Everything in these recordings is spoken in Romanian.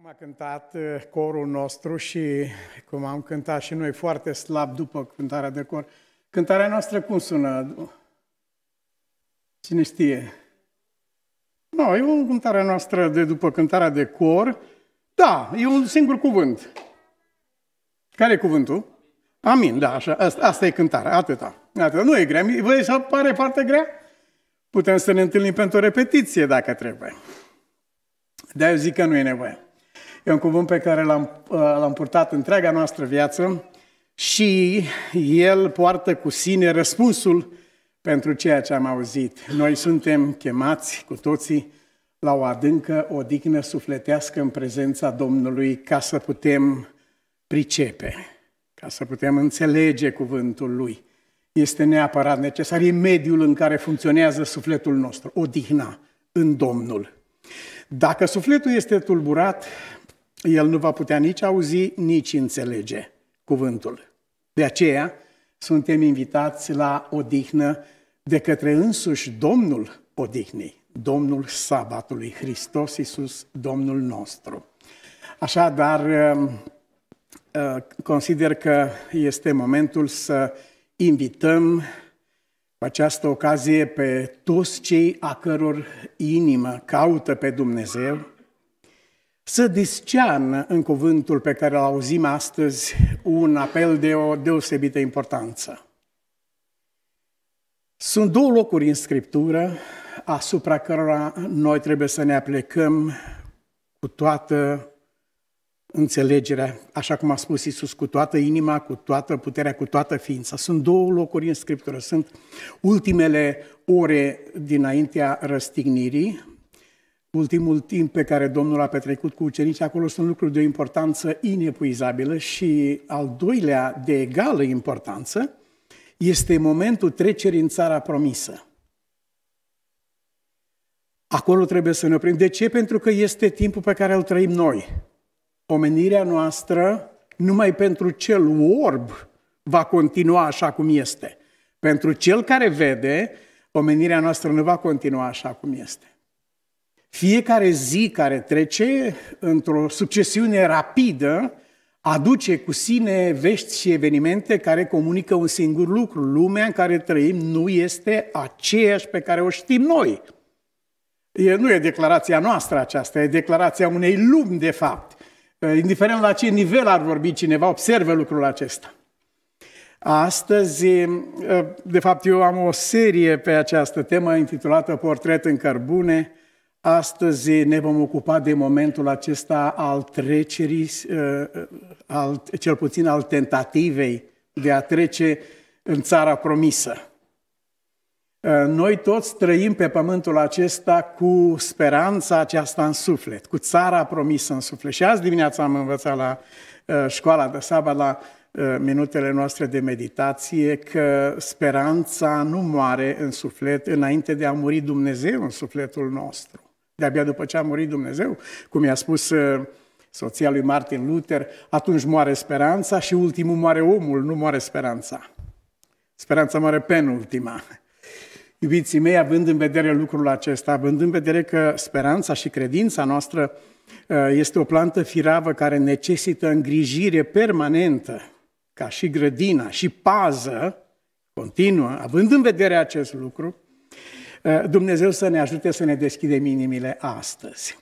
Cum a cântat uh, corul nostru și cum am cântat și noi foarte slab după cântarea de cor, cântarea noastră cum sună? Cine știe? Nu, no, e o cântare noastră de după cântarea de cor. Da, e un singur cuvânt. Care e cuvântul? Amin, da, așa, asta, asta e cântarea, atâta. atâta. Nu e grea, vă să pare foarte grea? Putem să ne întâlnim pentru o repetiție dacă trebuie. De-aia zic că nu e nevoie. E un cuvânt pe care l-am, uh, l-am purtat întreaga noastră viață și el poartă cu sine răspunsul pentru ceea ce am auzit. Noi suntem chemați cu toții la o adâncă odihnă sufletească în prezența Domnului ca să putem pricepe, ca să putem înțelege cuvântul Lui. Este neapărat necesar, e mediul în care funcționează sufletul nostru, odihna în Domnul. Dacă sufletul este tulburat, el nu va putea nici auzi, nici înțelege cuvântul. De aceea, suntem invitați la odihnă de către însuși Domnul odihnei, Domnul sabatului, Hristos Iisus, Domnul nostru. Așadar, um, uh, consider că este momentul să invităm cu această ocazie pe toți cei a căror inimă caută pe Dumnezeu, să discearnă în cuvântul pe care îl auzim astăzi un apel de o deosebită importanță. Sunt două locuri în Scriptură asupra cărora noi trebuie să ne aplecăm cu toată înțelegerea, așa cum a spus Isus, cu toată inima, cu toată puterea, cu toată ființa. Sunt două locuri în Scriptură. Sunt ultimele ore dinaintea răstignirii, ultimul timp pe care Domnul a petrecut cu ucenicii, acolo sunt lucruri de o importanță inepuizabilă și al doilea de egală importanță este momentul trecerii în țara promisă. Acolo trebuie să ne oprim. De ce? Pentru că este timpul pe care îl trăim noi. Omenirea noastră, numai pentru cel orb, va continua așa cum este. Pentru cel care vede, omenirea noastră nu va continua așa cum este. Fiecare zi care trece, într-o succesiune rapidă, aduce cu sine vești și evenimente care comunică un singur lucru. Lumea în care trăim nu este aceeași pe care o știm noi. E, nu e declarația noastră aceasta, e declarația unei lumi, de fapt. Indiferent la ce nivel ar vorbi cineva, observă lucrul acesta. Astăzi, de fapt, eu am o serie pe această temă intitulată Portret în cărbune, Astăzi ne vom ocupa de momentul acesta al trecerii, uh, al, cel puțin al tentativei de a trece în țara promisă. Uh, noi toți trăim pe pământul acesta cu speranța aceasta în suflet, cu țara promisă în suflet. Și azi dimineața am învățat la uh, școala de sabat, la minutele noastre de meditație, că speranța nu moare în suflet înainte de a muri Dumnezeu în sufletul nostru de-abia după ce a murit Dumnezeu, cum i-a spus uh, soția lui Martin Luther, atunci moare speranța și ultimul moare omul, nu moare speranța. Speranța moare penultima. Iubiții mei, având în vedere lucrul acesta, având în vedere că speranța și credința noastră uh, este o plantă firavă care necesită îngrijire permanentă, ca și grădina, și pază continuă, având în vedere acest lucru, Eh, Dumnezeu să ne ajute să ne deschidem inimile astăzi.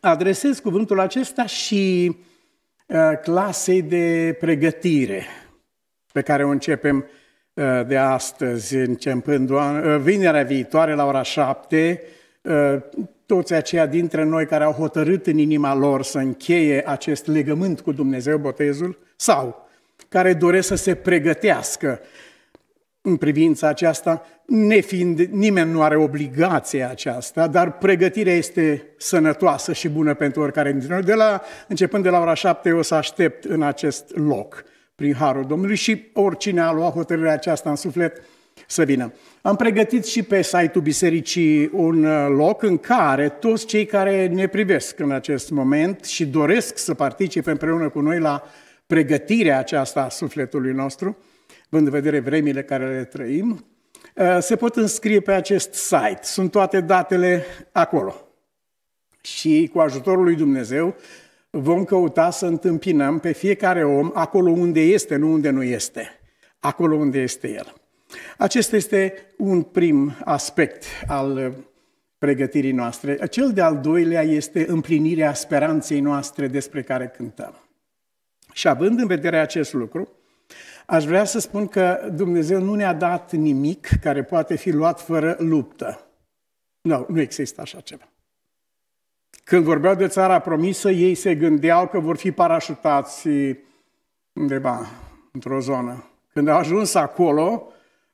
Adresez cuvântul acesta și eh, clasei de pregătire pe care o începem eh, de astăzi, începând vinerea viitoare la ora 7, toți aceia dintre noi care au hotărât în inima lor să încheie acest legământ cu Dumnezeu, botezul, sau care doresc să se pregătească în privința aceasta, nefiind, nimeni nu are obligația aceasta, dar pregătirea este sănătoasă și bună pentru oricare dintre noi. De la, începând de la ora 7, eu o să aștept în acest loc, prin Harul Domnului și oricine a luat hotărârea aceasta în suflet, să vină. Am pregătit și pe site-ul bisericii un uh, loc în care toți cei care ne privesc în acest moment și doresc să participe împreună cu noi la pregătirea aceasta a sufletului nostru, având în vedere vremile care le trăim, uh, se pot înscrie pe acest site. Sunt toate datele acolo. Și cu ajutorul lui Dumnezeu vom căuta să întâmpinăm pe fiecare om acolo unde este, nu unde nu este. Acolo unde este el. Acesta este un prim aspect al pregătirii noastre. Cel de-al doilea este împlinirea speranței noastre despre care cântăm. Și având în vedere acest lucru, Aș vrea să spun că Dumnezeu nu ne-a dat nimic care poate fi luat fără luptă. Nu, nu există așa ceva. Când vorbeau de țara promisă, ei se gândeau că vor fi parașutați undeva, într-o zonă. Când au ajuns acolo,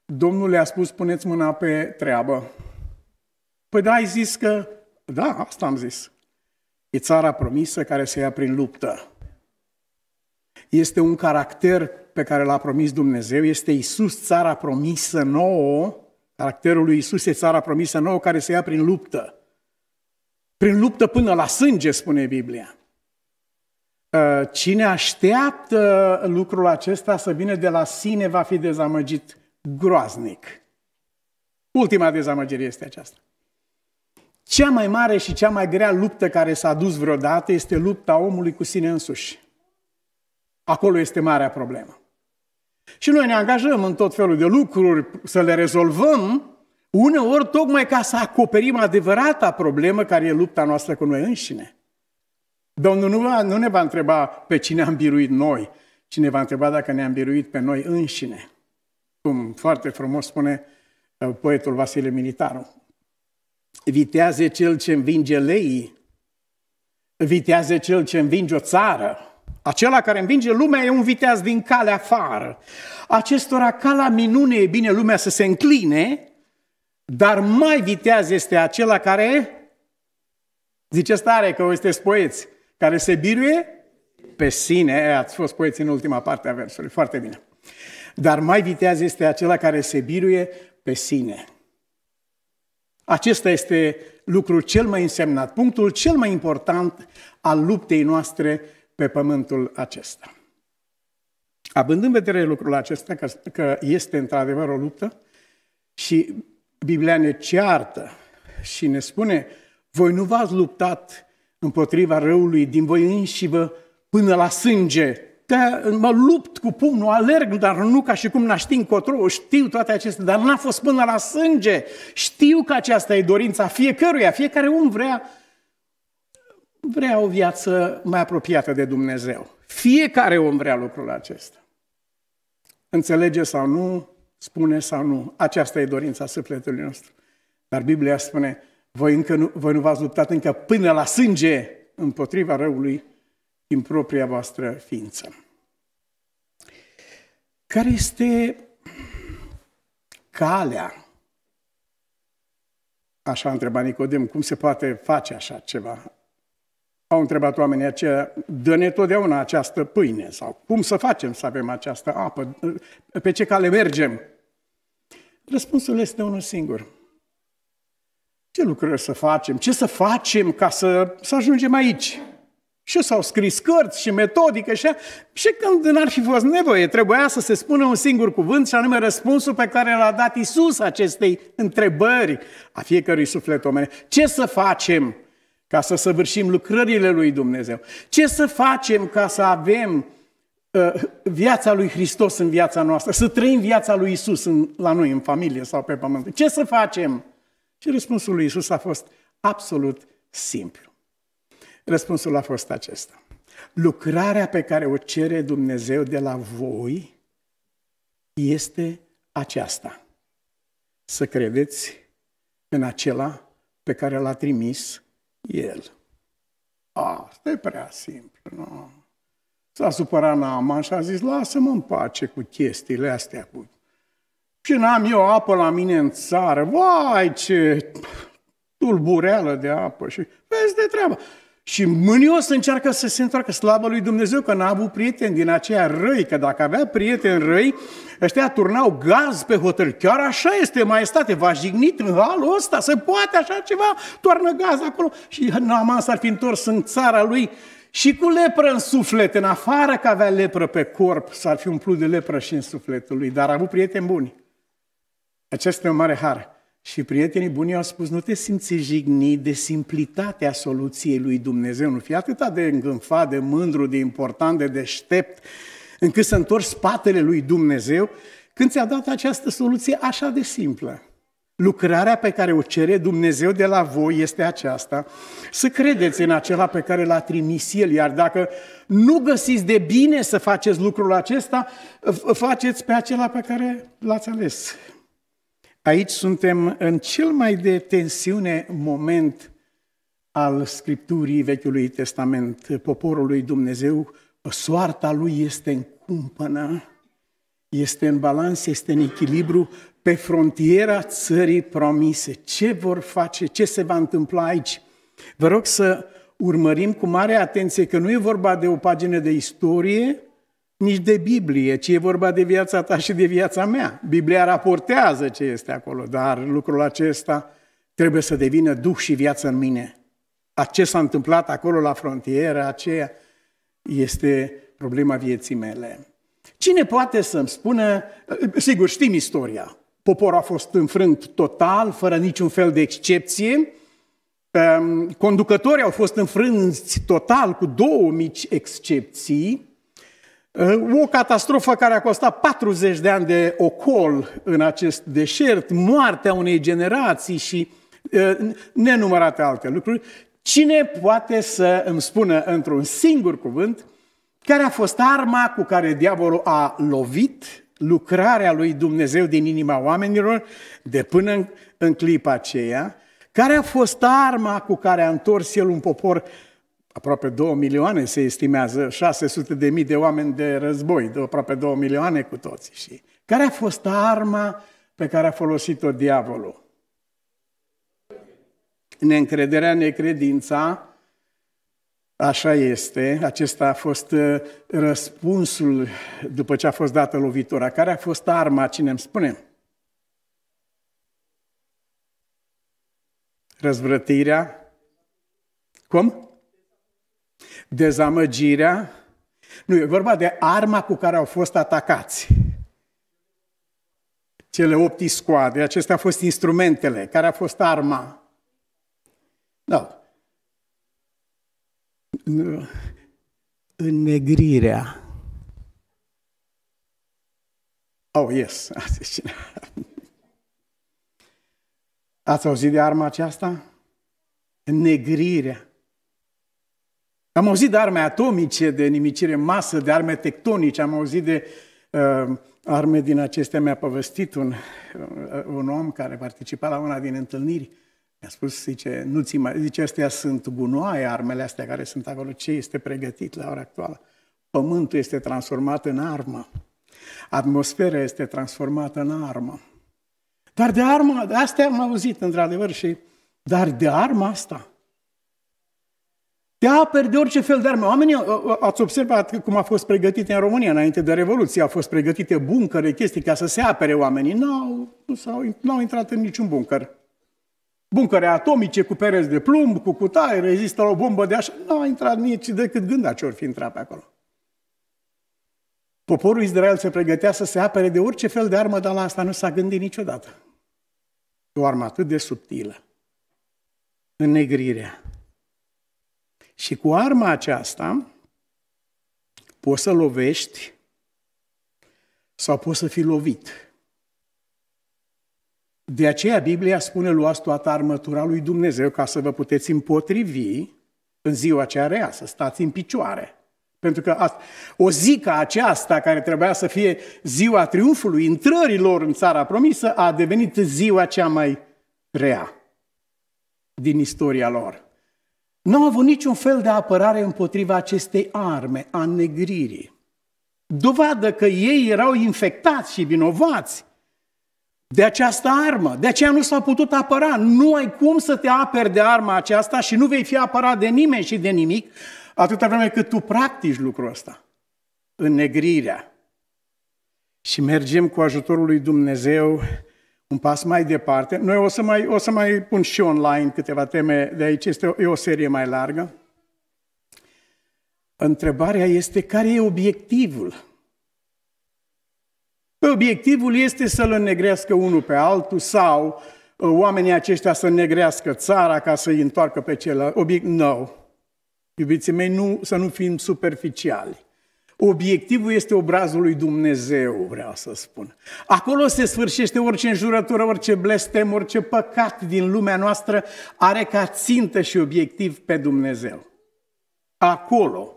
Domnul le-a spus, puneți mâna pe treabă. Păi da, ai zis că... Da, asta am zis. E țara promisă care se ia prin luptă. Este un caracter pe care l-a promis Dumnezeu este Isus, țara promisă nouă, caracterul lui Isus e țara promisă nouă care se ia prin luptă. Prin luptă până la sânge, spune Biblia. Ă, cine așteaptă lucrul acesta să vină de la sine va fi dezamăgit groaznic. Ultima dezamăgire este aceasta. Cea mai mare și cea mai grea luptă care s-a dus vreodată este lupta omului cu sine însuși. Acolo este marea problemă. Și noi ne angajăm în tot felul de lucruri să le rezolvăm, uneori tocmai ca să acoperim adevărata problemă care e lupta noastră cu noi înșine. Domnul nu, va, nu ne va întreba pe cine am biruit noi, ci ne va întreba dacă ne-am biruit pe noi înșine. Cum foarte frumos spune uh, poetul Vasile Militaru. Vitează cel ce învinge leii, vitează cel ce învinge o țară, acela care învinge lumea e un viteaz din calea afară. Acestora ca la minune e bine lumea să se încline, dar mai viteaz este acela care, zice stare că o este poeți, care se biruie pe sine. Ați fost poeți în ultima parte a versului, foarte bine. Dar mai viteaz este acela care se biruie pe sine. Acesta este lucrul cel mai însemnat, punctul cel mai important al luptei noastre pe pământul acesta. Având în vedere lucrul acesta, că, că este într-adevăr o luptă și Biblia ne ceartă și ne spune, voi nu v-ați luptat împotriva răului din voi înși vă până la sânge. Că mă lupt cu pumnul, alerg, dar nu ca și cum n-aș ști încotro, știu toate acestea, dar n-a fost până la sânge. Știu că aceasta e dorința fiecăruia, fiecare om vrea vrea o viață mai apropiată de Dumnezeu. Fiecare om vrea lucrul acesta. Înțelege sau nu, spune sau nu. Aceasta e dorința sufletului nostru. Dar Biblia spune, voi, încă nu, voi nu v-ați luptat încă până la sânge împotriva răului din propria voastră ființă. Care este calea? Așa a întrebat Nicodem, cum se poate face așa ceva? Au întrebat oamenii aceia, dă-ne totdeauna această pâine sau cum să facem să avem această apă, pe ce cale mergem? Răspunsul este unul singur. Ce lucrări să facem? Ce să facem ca să, să ajungem aici? Și s-au scris cărți și metodică și, și când n-ar fi fost nevoie, trebuia să se spună un singur cuvânt și anume răspunsul pe care l-a dat Isus acestei întrebări a fiecărui suflet omenesc. Ce să facem ca să săvârșim lucrările lui Dumnezeu. Ce să facem ca să avem uh, viața lui Hristos în viața noastră, să trăim viața lui Isus în, la noi, în familie sau pe pământ? Ce să facem? Și răspunsul lui Isus a fost absolut simplu. Răspunsul a fost acesta. Lucrarea pe care o cere Dumnezeu de la voi este aceasta. Să credeți în acela pe care l-a trimis el. Asta e prea simplu, nu? S-a supărat Naaman și a zis, lasă-mă în pace cu chestiile astea, cu... Și n-am eu apă la mine în țară, vai ce tulbureală de apă și vezi de treabă. Și mânios încearcă să se întoarcă slavă lui Dumnezeu, că n-a avut prieteni din aceia răi, că dacă avea prieteni răi, ăștia turnau gaz pe hotel. Chiar așa este, maestate, v-a jignit în halul ăsta, se poate așa ceva, toarnă gaz acolo. Și Naaman s-ar fi întors în țara lui și cu lepră în suflet, în afară că avea lepră pe corp, s-ar fi umplut de lepră și în sufletul lui, dar a avut prieteni buni. Acesta este o mare har. Și prietenii buni au spus, nu te simți jignit de simplitatea soluției lui Dumnezeu, nu fi atât de îngânfat, de mândru, de important, de deștept, încât să întorci spatele lui Dumnezeu, când ți-a dat această soluție așa de simplă. Lucrarea pe care o cere Dumnezeu de la voi este aceasta, să credeți în acela pe care l-a trimis El, iar dacă nu găsiți de bine să faceți lucrul acesta, faceți pe acela pe care l-ați ales. Aici suntem în cel mai de tensiune moment al Scripturii Vechiului Testament. Poporul lui Dumnezeu, soarta lui este în cumpănă, este în balans, este în echilibru, pe frontiera țării promise. Ce vor face? Ce se va întâmpla aici? Vă rog să urmărim cu mare atenție că nu e vorba de o pagină de istorie, nici de Biblie, ci e vorba de viața ta și de viața mea. Biblia raportează ce este acolo, dar lucrul acesta trebuie să devină duh și viață în mine. A ce s-a întâmplat acolo la frontieră, aceea este problema vieții mele. Cine poate să-mi spună, sigur știm istoria, poporul a fost înfrânt total, fără niciun fel de excepție, ehm, conducătorii au fost înfrânți total cu două mici excepții, o catastrofă care a costat 40 de ani de ocol în acest deșert, moartea unei generații și nenumărate alte lucruri. Cine poate să îmi spună într-un singur cuvânt care a fost arma cu care diavolul a lovit lucrarea lui Dumnezeu din inima oamenilor de până în, clipa aceea? Care a fost arma cu care a întors el un popor aproape 2 milioane se estimează, 600 de mii de oameni de război, de aproape 2 milioane cu toții. Și care a fost arma pe care a folosit-o diavolul? Neîncrederea, necredința, așa este, acesta a fost uh, răspunsul după ce a fost dată lovitura. Care a fost arma, cine îmi spune? Răzvrătirea? Cum? dezamăgirea. Nu, e vorba de arma cu care au fost atacați. Cele opt scoade, acestea au fost instrumentele, care a fost arma. Da. Înnegrirea. Oh, yes. Ați auzit de arma aceasta? Negrirea. Am auzit de arme atomice, de nimicire în masă, de arme tectonice, am auzit de uh, arme din acestea. Mi-a povestit un, uh, un om care participa la una din întâlniri. Mi-a spus, zice, nu ți mai, zice, astea sunt gunoaie, armele astea care sunt acolo. Ce este pregătit la ora actuală? Pământul este transformat în armă. Atmosfera este transformată în armă. Dar de armă, de astea am auzit, într-adevăr, și dar de arma asta, te aperi de orice fel de arme. Oamenii, ați observat cum a fost pregătite în România înainte de Revoluție, au fost pregătite buncăre, chestii ca să se apere oamenii. N-au, nu s-au, n-au intrat în niciun buncăr. Buncăre atomice cu pereți de plumb, cu cutare, rezistă la o bombă de așa. N-au intrat nici decât gânda ce ori fi intrat pe acolo. Poporul Israel se pregătea să se apere de orice fel de armă, dar la asta nu s-a gândit niciodată. O armă atât de subtilă. Înnegrirea, și cu arma aceasta poți să lovești sau poți să fii lovit. De aceea Biblia spune, luați toată armătura lui Dumnezeu ca să vă puteți împotrivi în ziua cea rea, să stați în picioare. Pentru că o zi ca aceasta, care trebuia să fie ziua triumfului, intrărilor în țara promisă, a devenit ziua cea mai rea din istoria lor. Nu am avut niciun fel de apărare împotriva acestei arme, a negririi. Dovadă că ei erau infectați și vinovați de această armă. De aceea nu s-a putut apăra. Nu ai cum să te aperi de arma aceasta și nu vei fi apărat de nimeni și de nimic atâta vreme cât tu practici lucrul ăsta. negrirea. Și mergem cu ajutorul lui Dumnezeu un pas mai departe. Noi o să mai, o să mai pun și online câteva teme de aici, este o, e o serie mai largă. Întrebarea este care e obiectivul? Păi, obiectivul este să-l înnegrească unul pe altul sau uh, oamenii aceștia să negrească țara ca să-i întoarcă pe celălalt. Obiect, no. Iubiții mei, nu, să nu fim superficiali. Obiectivul este obrazul lui Dumnezeu, vreau să spun. Acolo se sfârșește orice înjurătură, orice blestem, orice păcat din lumea noastră are ca țintă și obiectiv pe Dumnezeu. Acolo,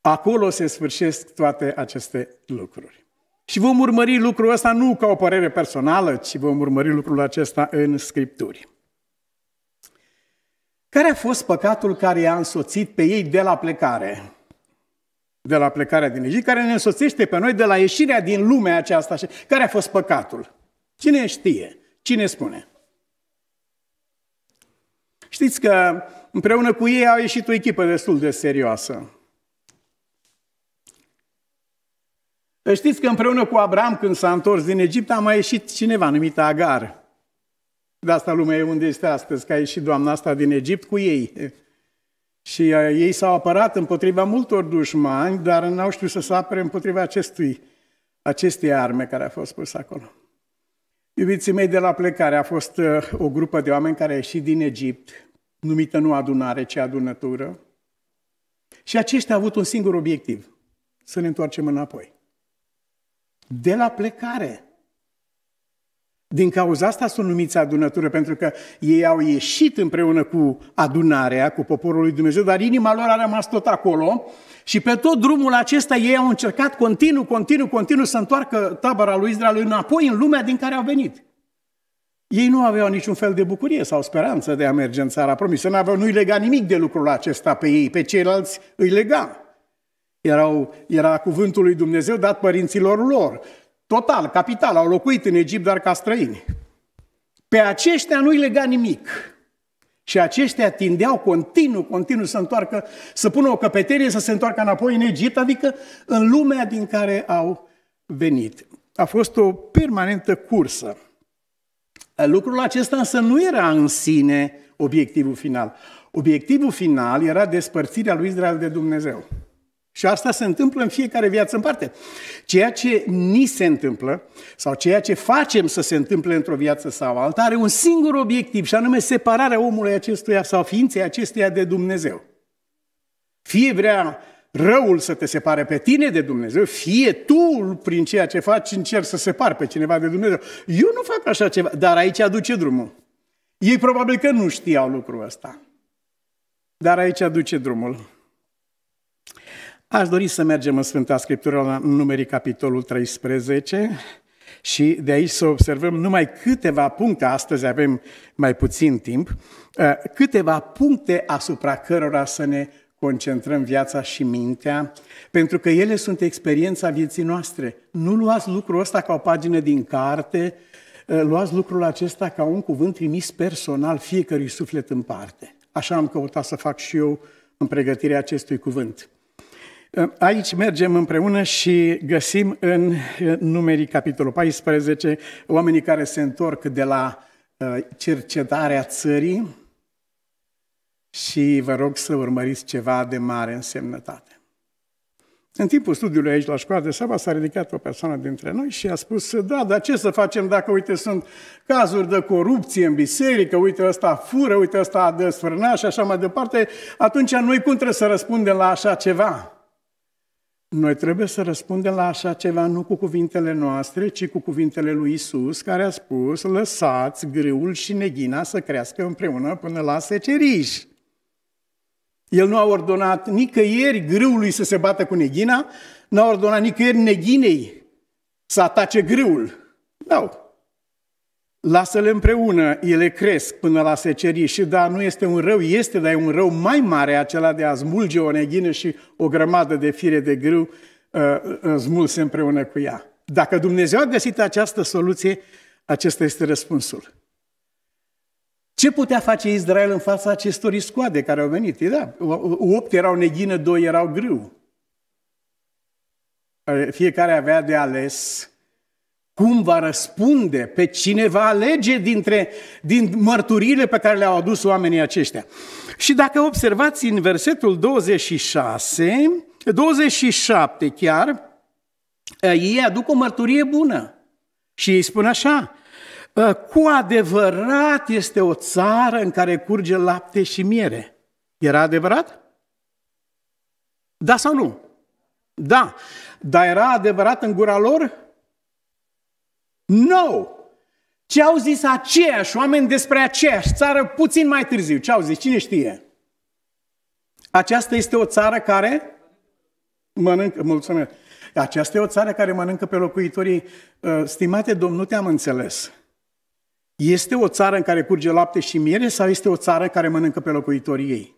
acolo se sfârșesc toate aceste lucruri. Și vom urmări lucrul ăsta nu ca o părere personală, ci vom urmări lucrul acesta în Scripturi. Care a fost păcatul care i-a însoțit pe ei de la plecare? de la plecarea din Egipt, care ne însoțește pe noi de la ieșirea din lumea aceasta. Care a fost păcatul? Cine știe? Cine spune? Știți că împreună cu ei au ieșit o echipă destul de serioasă. Păi știți că împreună cu Abraham, când s-a întors din Egipt, a mai ieșit cineva numit Agar. De asta lumea e unde este astăzi, că a ieșit doamna asta din Egipt cu ei. Și uh, ei s-au apărat împotriva multor dușmani, dar n-au știut să se apere împotriva acestui, acestei arme care a fost pus acolo. Iubiții mei, de la plecare a fost uh, o grupă de oameni care a ieșit din Egipt, numită nu adunare, ci adunătură. Și aceștia au avut un singur obiectiv, să ne întoarcem înapoi. De la plecare. Din cauza asta sunt numiți adunătură, pentru că ei au ieșit împreună cu adunarea, cu poporul lui Dumnezeu, dar inima lor a rămas tot acolo și pe tot drumul acesta ei au încercat continuu, continuu, continuu să întoarcă tabăra lui Israel înapoi în lumea din care au venit. Ei nu aveau niciun fel de bucurie sau speranță de a merge în țara promisă. Nu aveau, nu-i lega nimic de lucrul acesta pe ei, pe ceilalți îi lega. Erau, era cuvântul lui Dumnezeu dat părinților lor. Total, capital, au locuit în Egipt doar ca străini. Pe aceștia nu-i lega nimic. Și aceștia tindeau continuu, continuu să întoarcă, să pună o căpetenie, să se întoarcă înapoi în Egipt, adică în lumea din care au venit. A fost o permanentă cursă. Lucrul acesta însă nu era în sine obiectivul final. Obiectivul final era despărțirea lui Israel de Dumnezeu. Și asta se întâmplă în fiecare viață în parte. Ceea ce ni se întâmplă sau ceea ce facem să se întâmple într-o viață sau alta are un singur obiectiv și anume separarea omului acestuia sau ființei acestuia de Dumnezeu. Fie vrea răul să te separe pe tine de Dumnezeu, fie tu prin ceea ce faci încerci să separi pe cineva de Dumnezeu. Eu nu fac așa ceva, dar aici aduce drumul. Ei probabil că nu știau lucrul ăsta. Dar aici aduce drumul. Aș dori să mergem în Sfânta Scriptură la numerii capitolul 13 și de aici să observăm numai câteva puncte, astăzi avem mai puțin timp, uh, câteva puncte asupra cărora să ne concentrăm viața și mintea, pentru că ele sunt experiența vieții noastre. Nu luați lucrul ăsta ca o pagină din carte, uh, luați lucrul acesta ca un cuvânt trimis personal fiecărui suflet în parte. Așa am căutat să fac și eu în pregătirea acestui cuvânt. Ă, aici mergem împreună și găsim în numerii capitolul 14 oamenii care se întorc de la ă, cercetarea țării și vă rog să urmăriți ceva de mare însemnătate. În timpul studiului aici la școală de Saba s-a ridicat o persoană dintre noi și a spus, da, dar ce să facem dacă, uite, sunt cazuri de corupție în biserică, uite, ăsta fură, uite, ăsta a și așa mai departe, atunci noi cum trebuie să răspundem la așa ceva? Noi trebuie să răspundem la așa ceva nu cu cuvintele noastre, ci cu cuvintele lui Isus, care a spus, lăsați grâul și neghina să crească împreună până la seceriș. El nu a ordonat nicăieri grâului să se bată cu neghina, nu a ordonat nicăieri neghinei să atace grâul. Nu. Lasă-le împreună, ele cresc până la secerii. și da, nu este un rău, este, dar e un rău mai mare acela de a smulge o neghină și o grămadă de fire de grâu uh, uh, smulse împreună cu ea. Dacă Dumnezeu a găsit această soluție, acesta este răspunsul. Ce putea face Israel în fața acestor iscoade care au venit? Da, opt erau neghină, doi erau grâu. Fiecare avea de ales cum va răspunde, pe cine va alege dintre, din mărturile pe care le-au adus oamenii aceștia. Și dacă observați în versetul 26, 27 chiar, ei aduc o mărturie bună. Și ei spun așa, ă, cu adevărat este o țară în care curge lapte și miere. Era adevărat? Da sau nu? Da. Dar era adevărat în gura lor? No! Ce au zis aceiași oameni despre aceeași țară puțin mai târziu? Ce au zis? Cine știe? Aceasta este o țară care mănâncă, mulțumesc, aceasta e o țară care mănâncă pe locuitorii. Ă, stimate domn, nu te-am înțeles. Este o țară în care curge lapte și miere sau este o țară care mănâncă pe locuitorii ei?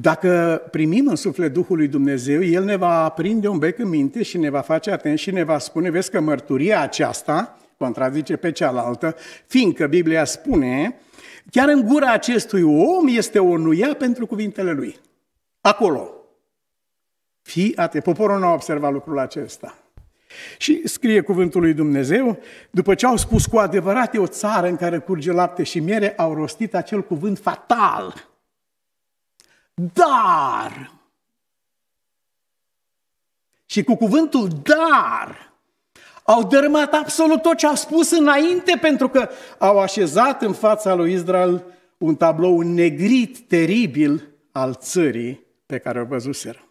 Dacă primim în suflet Duhul lui Dumnezeu, El ne va aprinde un bec în minte și ne va face atent și ne va spune, vezi că mărturia aceasta contrazice pe cealaltă, fiindcă Biblia spune, chiar în gura acestui om este o nuia pentru cuvintele lui. Acolo. Fii atent. Poporul nu a observat lucrul acesta. Și scrie cuvântul lui Dumnezeu, după ce au spus cu adevărat e o țară în care curge lapte și miere, au rostit acel cuvânt fatal dar! Și cu cuvântul dar au dărâmat absolut tot ce a spus înainte pentru că au așezat în fața lui Israel un tablou negrit teribil al țării pe care o văzuseră.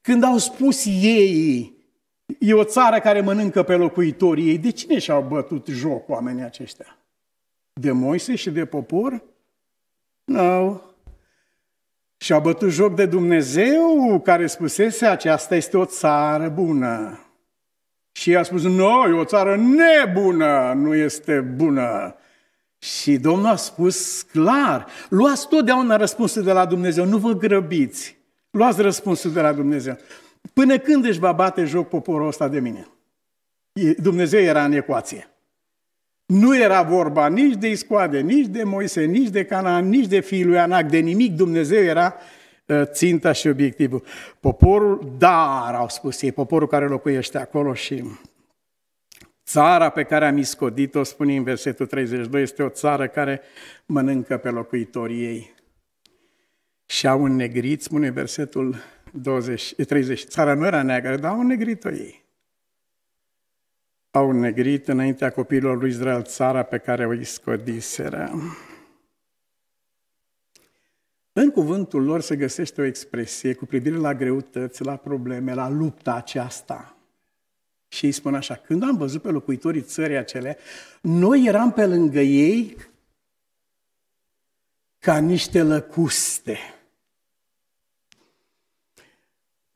Când au spus ei, e o țară care mănâncă pe locuitorii ei, de cine și-au bătut joc oamenii aceștia? De Moise și de popor? Nu, no, și a bătut joc de Dumnezeu care spusese aceasta este o țară bună. Și a spus, noi, o țară nebună nu este bună. Și Domnul a spus clar, luați totdeauna răspunsul de la Dumnezeu, nu vă grăbiți. Luați răspunsul de la Dumnezeu. Până când își va bate joc poporul ăsta de mine? Dumnezeu era în ecuație. Nu era vorba nici de Iscoade, nici de Moise, nici de Cana, nici de fiul lui Anac, de nimic. Dumnezeu era ă, ținta și obiectivul. Poporul, dar, au spus ei, poporul care locuiește acolo și țara pe care am iscodit-o, spune în versetul 32, este o țară care mănâncă pe locuitorii ei. Și au un negrit, spune versetul 20, 30, țara nu era neagră, dar au un o ei au negrit înaintea copilor lui Israel țara pe care o iscodiseră. În cuvântul lor se găsește o expresie cu privire la greutăți, la probleme, la lupta aceasta. Și îi spun așa, când am văzut pe locuitorii țării acelea, noi eram pe lângă ei ca niște lăcuste.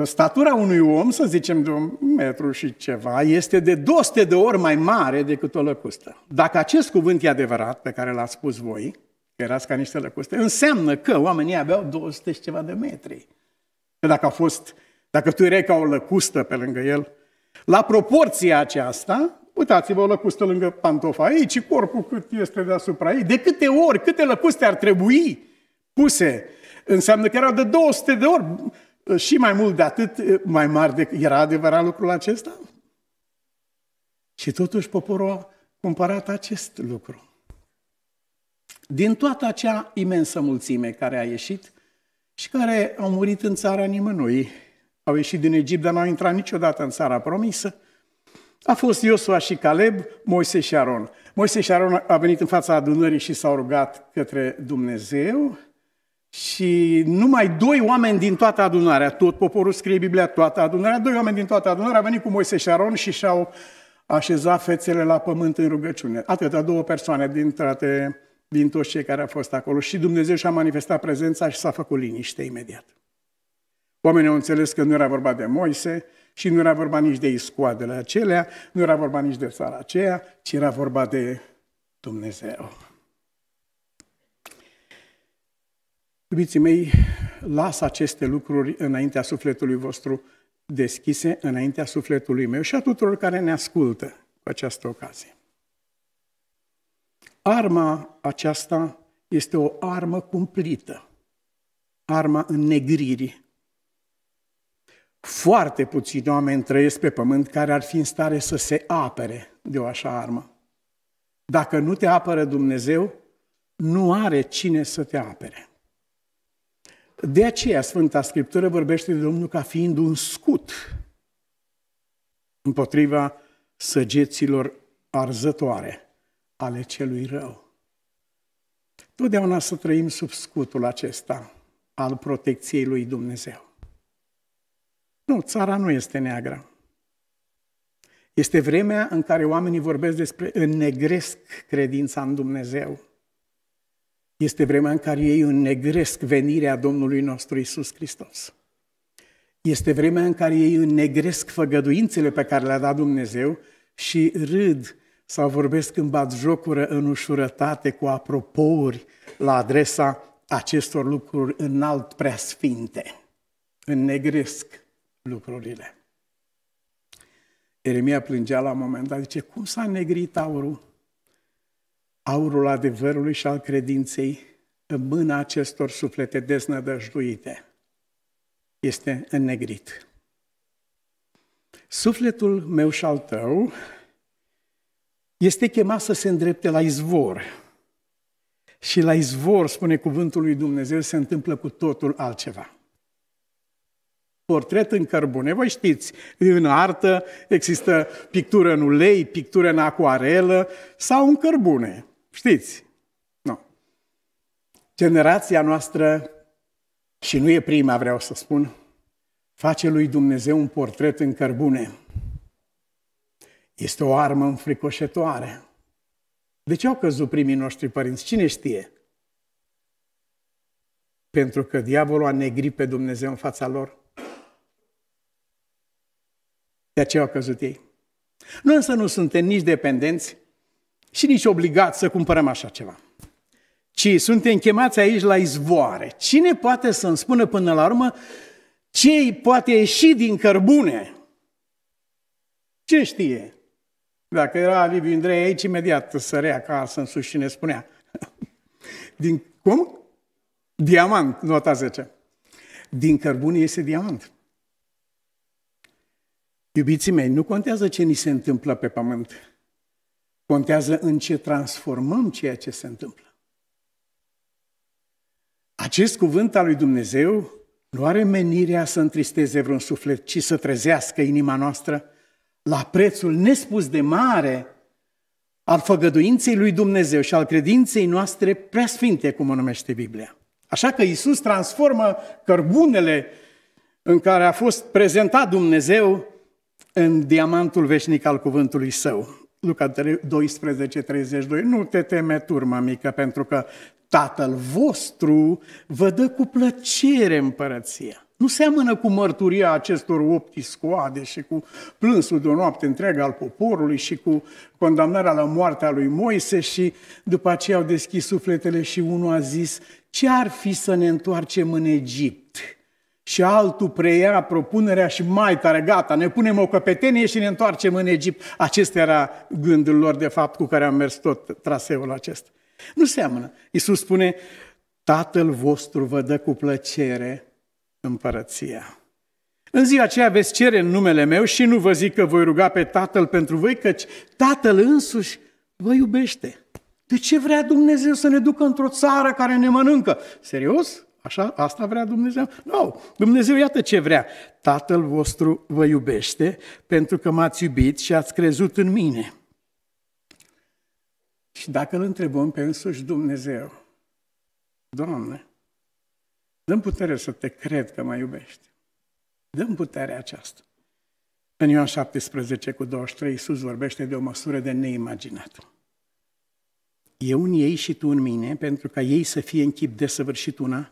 Statura unui om, să zicem de un metru și ceva, este de 200 de ori mai mare decât o lăcustă. Dacă acest cuvânt e adevărat, pe care l-ați spus voi, că erați ca niște lăcuste, înseamnă că oamenii aveau 200 și ceva de metri. Că dacă a fost, dacă tu erai ca o lăcustă pe lângă el, la proporția aceasta, uitați-vă o lăcustă lângă pantofa aici, corpul cât este deasupra ei, de câte ori, câte lăcuste ar trebui puse, înseamnă că erau de 200 de ori Eh, și mai mult de atât, eh, mai mari de, era adevărat lucrul acesta? Și totuși poporul a cumpărat acest lucru. Din toată acea imensă mulțime care a ieșit și care au murit în țara nimănui, au ieșit din Egipt, dar n-au intrat niciodată în țara promisă, a fost Iosua și Caleb, Moise și Aron. Moise și Aron a venit în fața adunării și s-au rugat către Dumnezeu și numai doi oameni din toată adunarea, tot poporul scrie Biblia, toată adunarea, doi oameni din toată adunarea au venit cu Moise și Aron și și-au așezat fețele la pământ în rugăciune. Atâta, două persoane din toate, din toți cei care au fost acolo. Și Dumnezeu și-a manifestat prezența și s-a făcut liniște imediat. Oamenii au înțeles că nu era vorba de Moise și nu era vorba nici de iscoadele acelea, nu era vorba nici de țara aceea, ci era vorba de Dumnezeu. Iubiții mei, las aceste lucruri înaintea sufletului vostru deschise, înaintea sufletului meu și a tuturor care ne ascultă cu această ocazie. Arma aceasta este o armă cumplită, arma înnegririi. Foarte puțini oameni trăiesc pe pământ care ar fi în stare să se apere de o așa armă. Dacă nu te apără Dumnezeu, nu are cine să te apere. De aceea Sfânta Scriptură vorbește de Domnul ca fiind un scut împotriva săgeților arzătoare ale celui rău. Totdeauna să trăim sub scutul acesta al protecției lui Dumnezeu. Nu, țara nu este neagră. Este vremea în care oamenii vorbesc despre înnegresc credința în Dumnezeu. Este vremea în care ei înnegresc venirea Domnului nostru Isus Hristos. Este vremea în care ei înnegresc făgăduințele pe care le-a dat Dumnezeu și râd sau vorbesc în jocură în ușurătate, cu apropouri la adresa acestor lucruri înalt preasfinte. Înnegresc lucrurile. Eremia plângea la un moment dat, zice, cum s-a negrit aurul? aurul adevărului și al credinței în mâna acestor suflete deznădăjduite. Este înnegrit. Sufletul meu și al tău este chemat să se îndrepte la izvor. Și la izvor, spune cuvântul lui Dumnezeu, se întâmplă cu totul altceva. Portret în cărbune, voi știți, în artă există pictură în ulei, pictură în acuarelă sau în cărbune. Știți? Nu. Generația noastră, și nu e prima, vreau să spun, face lui Dumnezeu un portret în cărbune. Este o armă înfricoșătoare. De ce au căzut primii noștri părinți? Cine știe? Pentru că diavolul a negrit pe Dumnezeu în fața lor. De aceea au căzut ei. Noi însă nu suntem nici dependenți și nici obligați să cumpărăm așa ceva. Ci suntem chemați aici la izvoare. Cine poate să-mi spună până la urmă ce poate ieși din cărbune? Ce știe? Dacă era Liviu Andrei aici, imediat sărea ca să sus și ne spunea. Din cum? Diamant, nota 10. Din cărbune este diamant. Iubiții mei, nu contează ce ni se întâmplă pe pământ. Contează în ce transformăm ceea ce se întâmplă. Acest cuvânt al lui Dumnezeu nu are menirea să întristeze vreun suflet, ci să trezească inima noastră la prețul nespus de mare al făgăduinței lui Dumnezeu și al credinței noastre preasfinte, cum o numește Biblia. Așa că Iisus transformă cărbunele în care a fost prezentat Dumnezeu în diamantul veșnic al cuvântului său. Luca 12, 32, nu te teme, turma mică, pentru că Tatăl vostru vă dă cu plăcere împărăția. Nu seamănă cu mărturia acestor opti scoade și cu plânsul de o noapte întreagă al poporului și cu condamnarea la moartea lui Moise și după aceea au deschis sufletele și unul a zis, ce ar fi să ne întoarcem în Egipt? și altul preia propunerea și mai tare, gata, ne punem o căpetenie și ne întoarcem în Egipt. Acesta era gândul lor, de fapt, cu care am mers tot traseul acesta. Nu seamănă. Iisus spune, Tatăl vostru vă dă cu plăcere împărăția. În ziua aceea veți cere în numele meu și nu vă zic că voi ruga pe Tatăl pentru voi, căci Tatăl însuși vă iubește. De ce vrea Dumnezeu să ne ducă într-o țară care ne mănâncă? Serios? Așa, asta vrea Dumnezeu? Nu, Dumnezeu iată ce vrea. Tatăl vostru vă iubește pentru că m-ați iubit și ați crezut în mine. Și dacă îl întrebăm pe însuși Dumnezeu, Doamne, dăm putere să te cred că mă iubești. Dăm puterea aceasta. În Ioan 17 cu 23, Iisus vorbește de o măsură de neimaginat. Eu în ei și tu în mine, pentru ca ei să fie în chip desăvârșit una,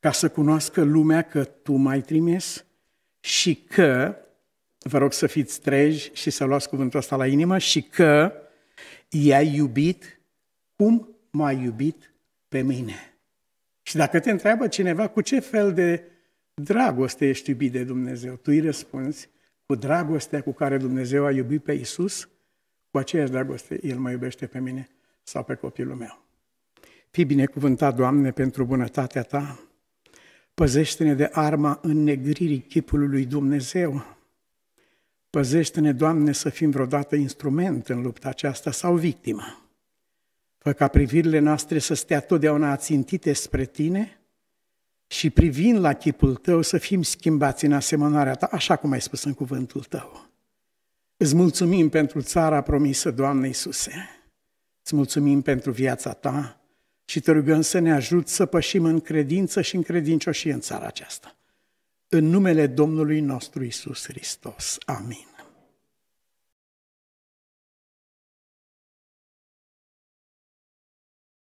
ca să cunoască lumea că tu m-ai trimis și că, vă rog să fiți treji și să luați cuvântul ăsta la inimă, și că i-ai iubit cum m-a iubit pe mine. Și dacă te întreabă cineva cu ce fel de dragoste ești iubit de Dumnezeu, tu îi răspunzi cu dragostea cu care Dumnezeu a iubit pe Isus, cu aceeași dragoste El mă iubește pe mine sau pe copilul meu. Fii binecuvântat, Doamne, pentru bunătatea Ta, Păzește-ne de arma înnegririi chipului lui Dumnezeu. Păzește-ne, Doamne, să fim vreodată instrument în lupta aceasta sau victimă. Fă ca privirile noastre să stea totdeauna ațintite spre Tine și privind la chipul Tău să fim schimbați în asemănarea Ta, așa cum ai spus în cuvântul Tău. Îți mulțumim pentru țara promisă, Doamne Iisuse. Îți mulțumim pentru viața Ta, și te rugăm să ne ajut să pășim în credință și în credincioșie în țara aceasta. În numele Domnului nostru Isus Hristos. Amin.